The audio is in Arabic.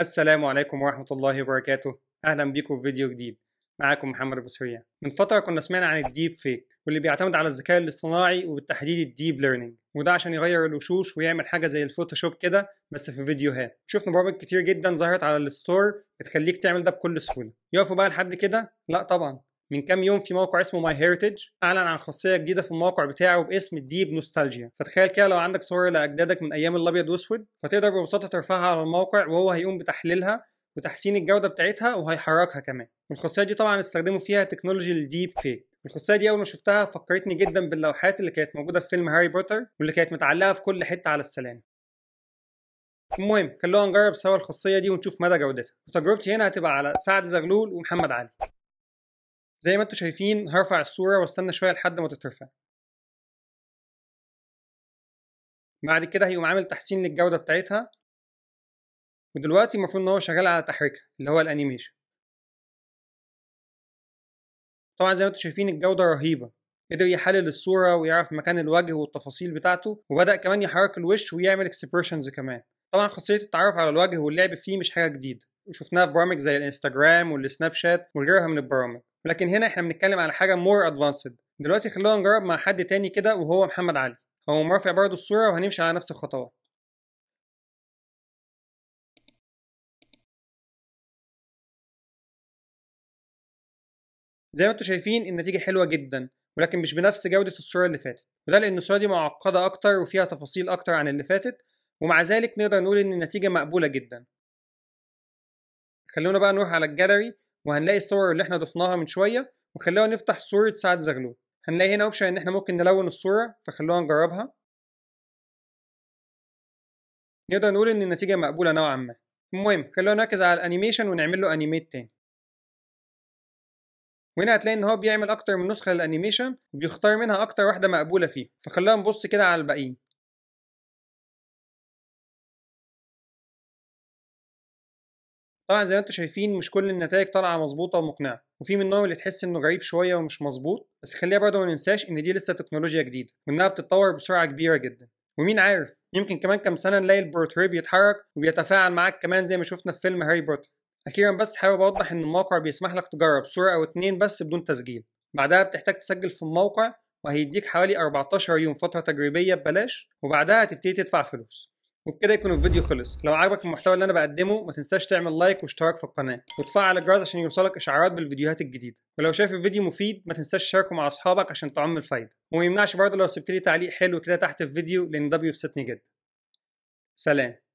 السلام عليكم ورحمة الله وبركاته أهلا بيكم في فيديو جديد معاكم محمد أبو سريع من فترة كنا سمعنا عن الديب فيك واللي بيعتمد على الذكاء الاصطناعي وبالتحديد الديب ليرنينج وده عشان يغير الوشوش ويعمل حاجة زي الفوتوشوب كده بس في فيديوهات شفنا برامج كتير جدا ظهرت على الستور بتخليك تعمل ده بكل سهولة يقفوا بقى لحد كده؟ لا طبعا من كام يوم في موقع اسمه ماي هيريتج اعلن عن خاصيه جديده في الموقع بتاعه باسم الديب نوستالجيا فتخيل كده لو عندك صور لاجدادك من ايام الابيض واسود فتقدر ببساطه ترفعها على الموقع وهو هيقوم بتحليلها وتحسين الجوده بتاعتها وهيحركها كمان والخاصيه دي طبعا استخدموا فيها تكنولوجي الديب فيك الخاصيه دي اول ما شفتها فكرتني جدا باللوحات اللي كانت موجوده في فيلم هاري بوتر واللي كانت متعلقه في كل حته على السلام المهم خلونا نجرب سوا الخاصيه دي ونشوف مدى جودتها وتجربتي هنا هتبقى على سعد زغلول ومحمد علي زي ما انتم شايفين هرفع الصورة واستنى شوية لحد ما تترفع بعد كده هيقوم عامل تحسين للجودة بتاعتها ودلوقتي المفروض ان هو شغال على تحريكها اللي هو الانيميشن طبعا زي ما انتم شايفين الجودة رهيبة قدر يحلل الصورة ويعرف مكان الوجه والتفاصيل بتاعته وبدأ كمان يحرك الوش ويعمل اكسبريشنز كمان طبعا خاصية التعرف على الوجه واللعب فيه مش حاجة جديدة وشفناها في برامج زي الانستجرام والسناب شات وغيرها من البرامج لكن هنا احنا بنتكلم على حاجه مور ادفانسد دلوقتي خلونا نجرب مع حد تاني كده وهو محمد علي هو مرافع برضه الصوره وهنمشي على نفس الخطوات زي ما انتم شايفين النتيجه حلوه جدا ولكن مش بنفس جوده الصوره اللي فاتت وده لان الصوره دي معقده اكتر وفيها تفاصيل اكتر عن اللي فاتت ومع ذلك نقدر نقول ان النتيجه مقبوله جدا خلونا بقى نروح على الجاليري وهنلاقي الصور اللي احنا ضفناها من شويه وخلونا نفتح صوره سعد زغلول هنلاقي هنا اوبشن ان احنا ممكن نلون الصوره فخلونا نجربها نقدر نقول ان النتيجه مقبوله نوعا ما المهم خلونا نركز على الانيميشن ونعمل له انيميت تاني وهنا هتلاقي ان هو بيعمل اكتر من نسخه للانيميشن وبيختار منها اكتر واحده مقبوله فيه فخلونا نبص كده على الباقيين طبعا زي ما انتم شايفين مش كل النتائج طالعه مظبوطه ومقنعه وفي منهم اللي تحس انه غريب شويه ومش مظبوط بس خلينا برضه ما ننساش ان دي لسه تكنولوجيا جديده وانها بتتطور بسرعه كبيره جدا ومين عارف يمكن كمان كام سنه نلاقي البروتوري بيتحرك وبيتفاعل معاك كمان زي ما شفنا في فيلم هاري بوتر اخيرا بس حابب اوضح ان الموقع بيسمح لك تجرب صوره او اتنين بس بدون تسجيل بعدها بتحتاج تسجل في الموقع وهيديك حوالي 14 يوم فتره تجريبيه ببلاش وبعدها هتبتدي تدفع فلوس وبكده يكون الفيديو خلص لو عجبك المحتوى اللي انا بقدمه ما تنساش تعمل لايك واشتراك في القناه وتفعل الجرس عشان يوصلك اشعارات بالفيديوهات الجديده ولو شايف الفيديو مفيد ما تنساش تشاركه مع اصحابك عشان تعم الفايده وما يمنعش برضه لو سبت لي تعليق حلو كده تحت الفيديو لان ده بيبسطني جدا سلام